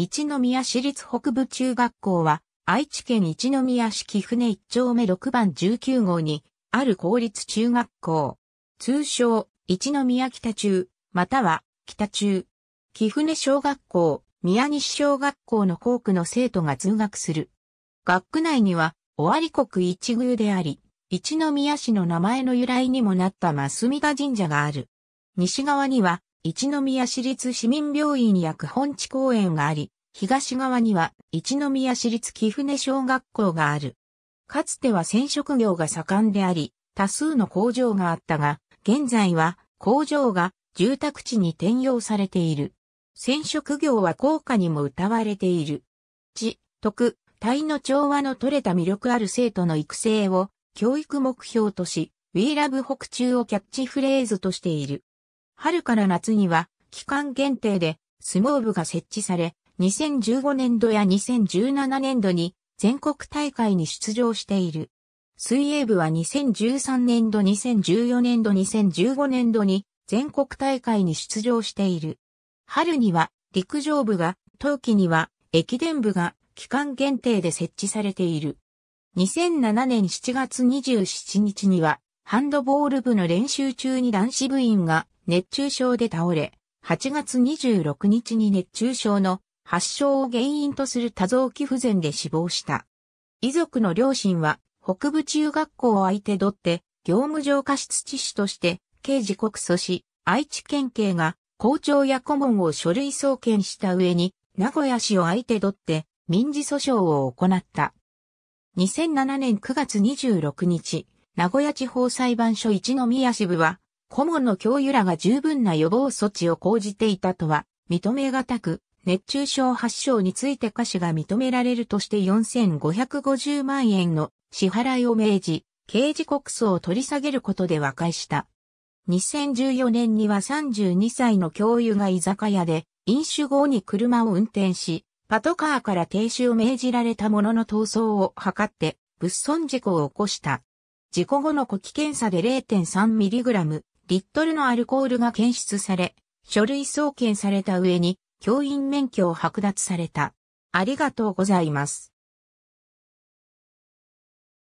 一宮市立北部中学校は、愛知県一宮市木船一丁目6番19号に、ある公立中学校。通称、一宮北中、または、北中。木船小学校、宮西小学校の校区の生徒が通学する。学区内には、尾張国一宮であり、一宮市の名前の由来にもなった増田神社がある。西側には、一宮市立市民病院や本地公園があり、東側には一宮市立貴船小学校がある。かつては染色業が盛んであり、多数の工場があったが、現在は工場が住宅地に転用されている。染色業は効果にも歌われている。地、徳、体の調和の取れた魅力ある生徒の育成を教育目標とし、We Love 北中をキャッチフレーズとしている。春から夏には期間限定で相撲部が設置され、2015年度や2017年度に全国大会に出場している。水泳部は2013年度、2014年度、2015年度に全国大会に出場している。春には陸上部が、冬季には駅伝部が期間限定で設置されている。2007年7月27日にはハンドボール部の練習中に男子部員が熱中症で倒れ、8月26日に熱中症の発症を原因とする多臓器不全で死亡した。遺族の両親は、北部中学校を相手取って、業務上過失致死として、刑事告訴し、愛知県警が校長や顧問を書類送検した上に、名古屋市を相手取って民事訴訟を行った。2007年9月26日、名古屋地方裁判所一宮支部は、顧問の教諭らが十分な予防措置を講じていたとは認めがたく、熱中症発症について歌詞が認められるとして4550万円の支払いを命じ、刑事告訴を取り下げることで和解した。2014年には32歳の教諭が居酒屋で飲酒後に車を運転し、パトカーから停止を命じられたものの逃走を図って物損事故を起こした。事故後の呼気検査で 0.3mg リットルのアルコールが検出され、書類送検された上に教員免許を剥奪された。ありがとうございます。